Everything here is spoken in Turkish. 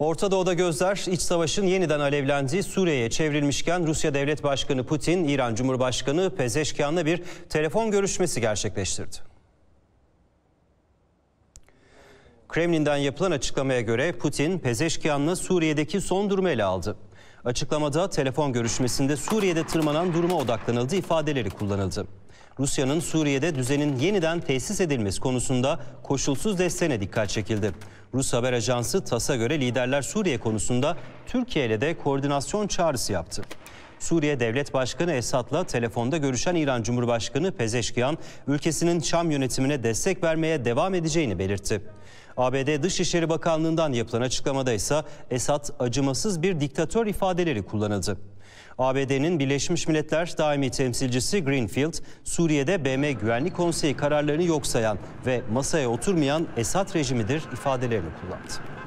Orta Doğu'da gözler iç savaşın yeniden alevlendiği Suriye'ye çevrilmişken Rusya Devlet Başkanı Putin, İran Cumhurbaşkanı Pezeşkian'la bir telefon görüşmesi gerçekleştirdi. Kremlin'den yapılan açıklamaya göre Putin, Pezeşkian'la Suriye'deki son durumu ele aldı. Açıklamada telefon görüşmesinde Suriye'de tırmanan duruma odaklanıldı ifadeleri kullanıldı. Rusya'nın Suriye'de düzenin yeniden tesis edilmesi konusunda koşulsuz desteğine dikkat çekildi. Rus haber ajansı TAS'a göre liderler Suriye konusunda Türkiye ile de koordinasyon çağrısı yaptı. Suriye Devlet Başkanı Esad'la telefonda görüşen İran Cumhurbaşkanı Pezeşkiyan ülkesinin Şam yönetimine destek vermeye devam edeceğini belirtti. ABD Dışişleri Bakanlığı'ndan yapılan açıklamada ise Esad acımasız bir diktatör ifadeleri kullanıldı. ABD'nin Birleşmiş Milletler Daimi Temsilcisi Greenfield, Suriye'de BM Güvenlik Konseyi kararlarını yok sayan ve masaya oturmayan Esad rejimidir ifadelerini kullandı.